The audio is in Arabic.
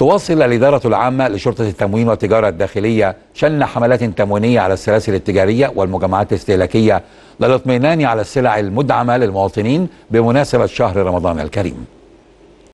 تواصل الإدارة العامة لشرطة التموين والتجارة الداخلية شن حملات تموينية على السلاسل التجارية والمجمعات الاستهلاكية للاطمئنان على السلع المدعمة للمواطنين بمناسبة شهر رمضان الكريم